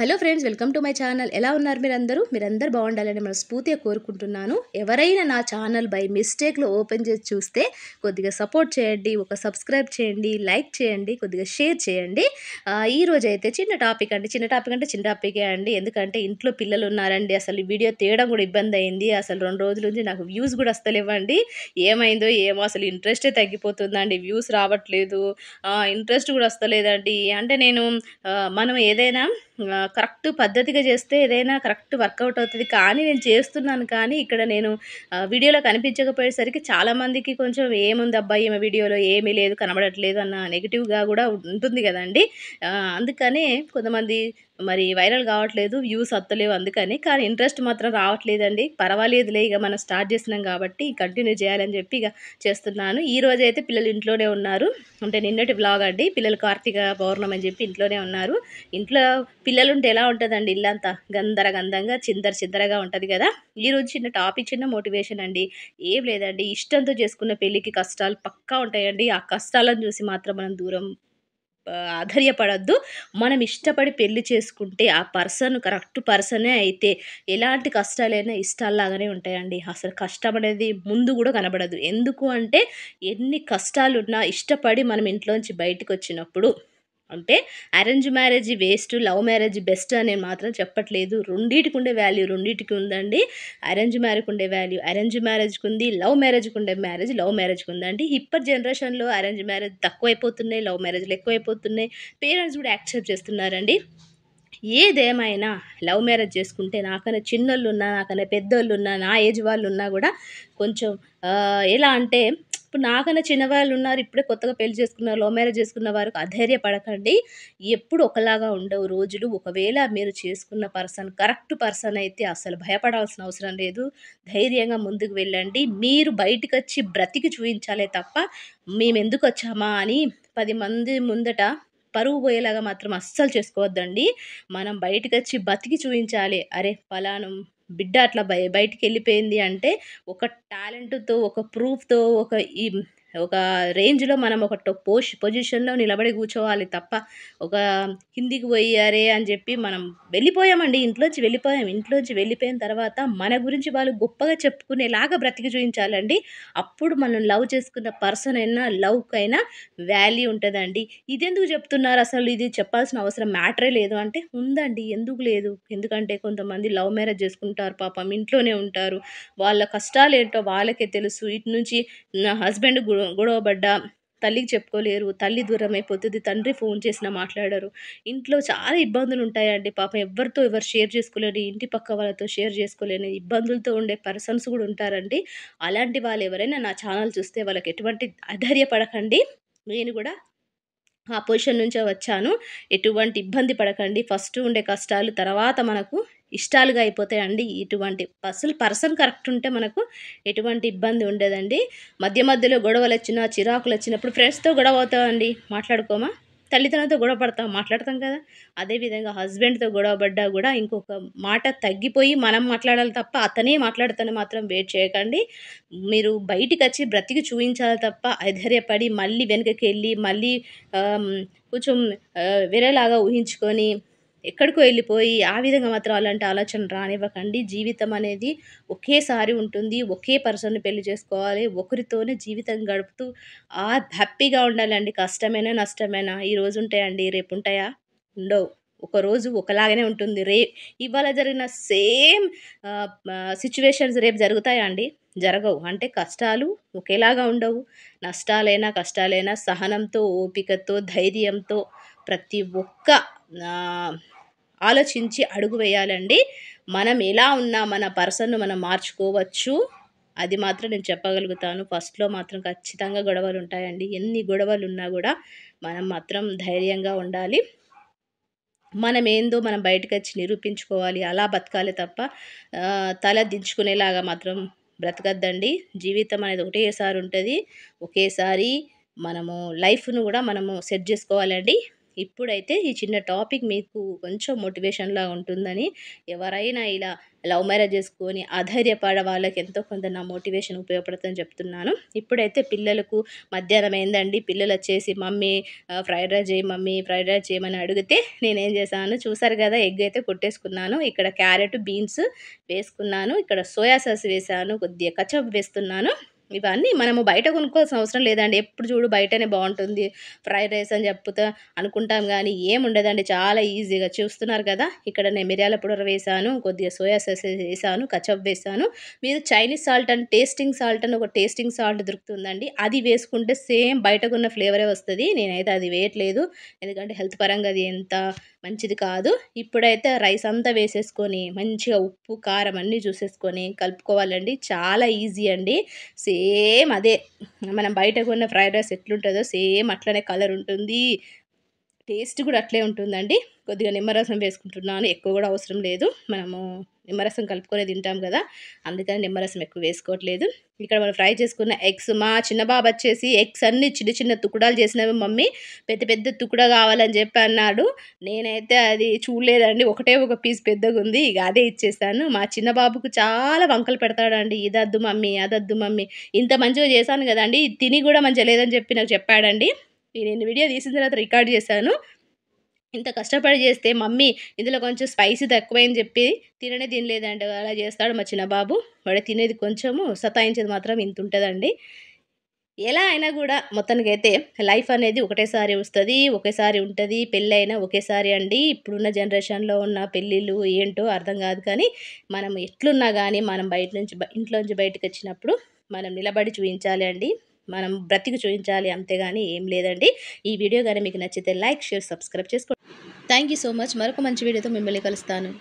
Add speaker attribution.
Speaker 1: hello friends welcome to my channel ఎలా ఉన్నారు మీరందరూ మీరందరూ బాగుండాలని మనస్ఫూర్తిగా కోరుకుంటున్నాను ఎవరైనా నా ఛానల్ బై మిస్టేక్లో ఓపెన్ చేసి చూస్తే కొద్దిగా సపోర్ట్ చేయండి ఒక సబ్స్క్రైబ్ చేయండి లైక్ చేయండి కొద్దిగా షేర్ చేయండి ఈరోజు అయితే చిన్న టాపిక్ అండి చిన్న టాపిక్ అంటే చిన్న టాపికే అండి ఎందుకంటే ఇంట్లో పిల్లలు ఉన్నారండి అసలు వీడియో తేయడం కూడా ఇబ్బంది అయింది అసలు రెండు రోజుల నుంచి నాకు వ్యూస్ కూడా వస్తలేవండి ఏమైందో ఏమో అసలు ఇంట్రెస్టే తగ్గిపోతుందండి వ్యూస్ రావట్లేదు ఇంట్రెస్ట్ కూడా వస్తలేదండి అంటే నేను మనం ఏదైనా కరెక్ట్ పద్ధతిగా చేస్తే ఏదైనా కరెక్ట్ వర్కౌట్ అవుతుంది కానీ నేను చేస్తున్నాను కానీ ఇక్కడ నేను వీడియోలో కనిపించకపోయేసరికి చాలామందికి కొంచెం ఏముంది అబ్బాయి ఈమె వీడియోలో ఏమీ లేదు కనబడట్లేదు అన్న నెగిటివ్గా కూడా ఉంటుంది కదండి అందుకనే కొంతమంది మరి వైరల్ కావట్లేదు వ్యూస్ అత్తలేవు అందుకని కానీ ఇంట్రెస్ట్ మాత్రం రావట్లేదండి పర్వాలేదులే ఇక మనం స్టార్ట్ చేసినాం కాబట్టి కంటిన్యూ చేయాలని చెప్పి ఇక చేస్తున్నాను ఈ రోజు అయితే పిల్లలు ఇంట్లోనే ఉన్నారు అంటే నిన్నటి బ్లాగ్ అండి పిల్లలు కార్తీక పౌర్ణమని చెప్పి ఇంట్లోనే ఉన్నారు ఇంట్లో పిల్లలుంటే ఎలా ఉంటుందండి ఇల్లంతా గందరగంధంగా చిందర చిందరగా ఉంటుంది కదా ఈరోజు చిన్న టాపిక్ చిన్న మోటివేషన్ అండి ఏం లేదండి ఇష్టంతో చేసుకున్న పెళ్ళికి కష్టాలు పక్కా ఉంటాయండి ఆ కష్టాలను చూసి మాత్రం మనం దూరం ఆధర్యపడద్దు మనం ఇష్టపడి పెళ్లి చేసుకుంటే ఆ పర్సన్ కరెక్ట్ పర్సనే అయితే ఎలాంటి కష్టాలైనా ఇష్టాల్లాగానే ఉంటాయండి అసలు కష్టం అనేది ముందు కూడా కనబడదు ఎందుకు అంటే ఎన్ని కష్టాలున్నా ఇష్టపడి మనం ఇంట్లోంచి బయటకు వచ్చినప్పుడు అంటే arrange marriage waste love marriage best అని మాత్రం చెప్పట్లేదు రెండింటికి ఉండే వాల్యూ రెండింటికి ఉందండి అరేంజ్ మ్యారేజ్ ఉండే వాల్యూ అరేంజ్ మ్యారేజ్కి ఉంది లవ్ మ్యారేజ్కి ఉండే మ్యారేజ్ లవ్ మ్యారేజ్కి ఉందండి ఇప్పటి జనరేషన్లో అరేంజ్ మ్యారేజ్ తక్కువైపోతున్నాయి లవ్ మ్యారేజ్లు ఎక్కువైపోతున్నాయి పేరెంట్స్ కూడా యాక్సెప్ట్ చేస్తున్నారండి ఏదేమైనా లవ్ మ్యారేజ్ చేసుకుంటే నాకన్నా చిన్నోళ్ళు ఉన్నా నాకైనా పెద్దోళ్ళు ఉన్నా నా ఏజ్ వాళ్ళు ఉన్నా కూడా కొంచెం ఎలా అంటే ఇప్పుడు నాకన్నా చిన్నవాళ్ళు ఉన్నారు ఇప్పుడే కొత్తగా పెళ్లి చేసుకున్నారు లో మ్యారేజ్ చేసుకున్న వారికి అధైర్యపడకండి ఎప్పుడు ఒకలాగా ఉండవు రోజులు ఒకవేళ మీరు చేసుకున్న పర్సన్ కరెక్ట్ పర్సన్ అయితే అసలు భయపడాల్సిన అవసరం లేదు ధైర్యంగా ముందుకు వెళ్ళండి మీరు బయటకు వచ్చి బ్రతికి చూపించాలే తప్ప మేము ఎందుకు వచ్చామా అని పది మంది ముందట పరువు పోయేలాగా మాత్రం అస్సలు చేసుకోవద్దండి మనం బయటకు వచ్చి బతికి చూపించాలి అరే ఫలానం బిడ్డ అట్లా బయటికి వెళ్ళిపోయింది అంటే ఒక టాలెంట్తో ఒక ప్రూఫ్తో ఒక ఈ ఒక రేంజ్లో మనం ఒక పోష్ పొజిషన్లో నిలబడి కూర్చోవాలి తప్ప ఒక హిందీకి పోయారే అని చెప్పి మనం వెళ్ళిపోయామండి ఇంట్లోంచి వెళ్ళిపోయాం ఇంట్లోంచి వెళ్ళిపోయిన తర్వాత మన గురించి వాళ్ళు గొప్పగా చెప్పుకునేలాగా బ్రతికి చూపించాలండి అప్పుడు మనం లవ్ చేసుకున్న పర్సన్ అయినా లవ్కైనా వాల్యూ ఉంటుందండి ఇదెందుకు చెప్తున్నారు అసలు ఇది చెప్పాల్సిన అవసరం మ్యాటరే లేదు అంటే ఉందండి ఎందుకు లేదు ఎందుకంటే కొంతమంది లవ్ మ్యారేజ్ చేసుకుంటారు పాపం ఇంట్లోనే ఉంటారు వాళ్ళ కష్టాలు ఏంటో వాళ్ళకే తెలుసు ఇటు నుంచి నా హస్బెండ్ గొడవపడ్డా తల్లికి చెప్పుకోలేరు తల్లి దూరం అయిపోతుంది తండ్రి ఫోన్ చేసినా మాట్లాడరు ఇంట్లో చాలా ఇబ్బందులు ఉంటాయండి పాపం ఎవరితో ఎవరు షేర్ చేసుకోలేని ఇంటి పక్క వాళ్ళతో షేర్ చేసుకోలేని ఇబ్బందులతో ఉండే పర్సన్స్ కూడా ఉంటారండి అలాంటి వాళ్ళు ఎవరైనా నా ఛానల్ చూస్తే వాళ్ళకి ఎటువంటి అధైర్యపడకండి నేను కూడా ఆ పొజిషన్ నుంచే వచ్చాను ఎటువంటి ఇబ్బంది పడకండి ఫస్ట్ ఉండే కష్టాలు తర్వాత మనకు ఇష్టాలుగా అయిపోతాయండి ఇటువంటి అసలు పర్సన్ కరెక్ట్ ఉంటే మనకు ఎటువంటి ఇబ్బంది ఉండదండి మధ్య మధ్యలో గొడవలు వచ్చినా చిరాకులు వచ్చినప్పుడు ఫ్రెండ్స్తో గొడవ అవుతామండి మాట్లాడుకోమా తల్లిదండ్రులతో గొడవ పడతాం మాట్లాడతాం కదా అదేవిధంగా హస్బెండ్తో గొడవ పడ్డా కూడా ఇంకొక మాట తగ్గిపోయి మనం మాట్లాడాలి తప్ప అతనే మాట్లాడతాను మాత్రం వెయిట్ చేయకండి మీరు బయటికి వచ్చి బ్రతికి చూపించాలి తప్ప ఐధర్యపడి మళ్ళీ వెనుకకి వెళ్ళి మళ్ళీ కొంచెం వేరేలాగా ఊహించుకొని ఎక్కడికో వెళ్ళిపోయి ఆ విధంగా మాత్రం అలాంటి ఆలోచన రానివ్వకండి జీవితం అనేది ఒకేసారి ఉంటుంది ఒకే పర్సన్ని పెళ్లి చేసుకోవాలి ఒకరితోనే జీవితం గడుపుతూ ఆ హ్యాపీగా ఉండాలండి కష్టమైనా నష్టమైనా ఈ రోజు ఉంటాయండి రేపు ఉంటాయా ఉండవు ఒకరోజు ఒకలాగానే ఉంటుంది రే ఇవాళ జరిగిన సేమ్ సిచ్యువేషన్స్ రేపు జరుగుతాయా అండి జరగవు అంటే కష్టాలు ఒకేలాగా ఉండవు నష్టాలైనా కష్టాలైనా సహనంతో ఓపికతో ధైర్యంతో ప్రతి ఒక్క ఆలోచించి అడుగు వేయాలండి మనం ఎలా ఉన్నా మన పర్సన్ను మనం మార్చుకోవచ్చు అది మాత్రం నేను చెప్పగలుగుతాను ఫస్ట్లో మాత్రం ఖచ్చితంగా గొడవలు ఉంటాయండి ఎన్ని గొడవలు ఉన్నా కూడా మనం మాత్రం ధైర్యంగా ఉండాలి మనం ఏందో మనం బయటకు వచ్చి నిరూపించుకోవాలి అలా బతకాలి తప్ప తల దించుకునేలాగా మాత్రం బ్రతకద్దండి జీవితం అనేది ఒకటేసారి ఉంటుంది ఒకేసారి మనము లైఫ్ను కూడా మనము సెట్ చేసుకోవాలండి ఇప్పుడైతే ఈ చిన్న టాపిక్ మీకు కొంచెం మోటివేషన్లా ఉంటుందని ఎవరైనా ఇలా లవ్ మ్యారేజ్ చేసుకొని ఆధైర్యపడ వాళ్ళకి ఎంతో కొంత నా మోటివేషన్ ఉపయోగపడుతుందని చెప్తున్నాను ఇప్పుడైతే పిల్లలకు మధ్యాహ్నం ఏందండి పిల్లలు వచ్చేసి మమ్మీ ఫ్రైడ్ రైస్ చేయి మమ్మీ ఫ్రైడ్ రైస్ చేయమని అడిగితే నేనేం చేశాను చూసారు కదా ఎగ్ అయితే కొట్టేసుకున్నాను ఇక్కడ క్యారెట్ బీన్స్ వేసుకున్నాను ఇక్కడ సోయా సాస్ వేసాను కొద్దిగా కచప్ వేస్తున్నాను ఇవన్నీ మనము బయట కొనుక్కోవాల్సిన అవసరం లేదండి ఎప్పుడు చూడు బయటనే బాగుంటుంది ఫ్రైడ్ రైస్ అని చెప్తా అనుకుంటాం కానీ ఏం ఉండదండి చాలా ఈజీగా చూస్తున్నారు కదా ఇక్కడ నేను మిరియాల పొడర వేసాను కొద్దిగా సోయా సాస్ వేసాను కచప్ వేసాను మీరు Chinese salt and tasting salt అని ఒక టేస్టింగ్ సాల్ట్ దొరుకుతుందండి అది వేసుకుంటే సేమ్ బయటకున్న ఫ్లేవరే వస్తుంది నేనైతే అది వేయట్లేదు ఎందుకంటే హెల్త్ పరంగా అది ఎంత మంచిది కాదు ఇప్పుడైతే రైస్ అంతా వేసేసుకొని మంచిగా ఉప్పు కారం అన్నీ చూసేసుకొని కలుపుకోవాలండి చాలా ఈజీ అండి సేమ్ అదే మనం బయట కొన్న ఫ్రైడ్ రైస్ ఎట్లుంటుందో సేమ్ అట్లనే కలర్ ఉంటుంది టేస్ట్ కూడా అట్లే ఉంటుందండి కొద్దిగా నిమ్మరసం వేసుకుంటున్నాను ఎక్కువ కూడా అవసరం లేదు మనము నిమ్మరసం కలుపుకొని తింటాం కదా అందుకని నిమ్మరసం ఎక్కువ వేసుకోవట్లేదు ఇక్కడ మనం ఫ్రై చేసుకున్న ఎగ్స్ మా చిన్న బాబు వచ్చేసి ఎగ్స్ అన్ని చిన్న చిన్న తుకుడాలు చేసినవి మమ్మీ పెద్ద పెద్ద తుకుడ కావాలని చెప్పి అన్నాడు నేనైతే అది చూడలేదండి ఒకటే ఒక పీస్ పెద్దగా ఉంది ఇక అదే ఇచ్చేస్తాను మా చిన్న బాబుకు చాలా వంకలు పెడతాడండి ఇదద్దు మమ్మీ అదద్దు మమ్మీ ఇంత మంచిగా చేశాను కదండి తిని కూడా మంచిగా లేదని చెప్పి నాకు చెప్పాడండి నేను వీడియో తీసిన తర్వాత రికార్డ్ చేశాను ఇంత కష్టపడి చేస్తే మమ్మీ ఇందులో కొంచెం స్పైసీ తక్కువైంది చెప్పి తిననే తినలేదండి అలా చేస్తాడు మా చిన్నబాబు వాడు తినేది కొంచెము సతాయించేది మాత్రం ఇంత ఉంటుందండి ఎలా అయినా కూడా మొత్తానికైతే లైఫ్ అనేది ఒకటేసారి వస్తుంది ఒకేసారి ఉంటుంది పెళ్ళి అయినా ఒకేసారి అండి ఇప్పుడున్న జనరేషన్లో ఉన్న పెళ్ళిళ్ళు ఏంటో అర్థం కాదు కానీ మనం ఎట్లున్నా కానీ మనం బయట నుంచి ఇంట్లోంచి బయటకు వచ్చినప్పుడు మనం నిలబడి చూపించాలి అండి మనం బ్రతికి చూపించాలి అంతేగాని ఏం లేదండి ఈ వీడియో కానీ మీకు నచ్చితే లైక్ షేర్ సబ్స్క్రైబ్ చేసుకోండి థ్యాంక్ సో మచ్ మరొక మంచి వీడియోతో మిమ్మల్ని కలుస్తాను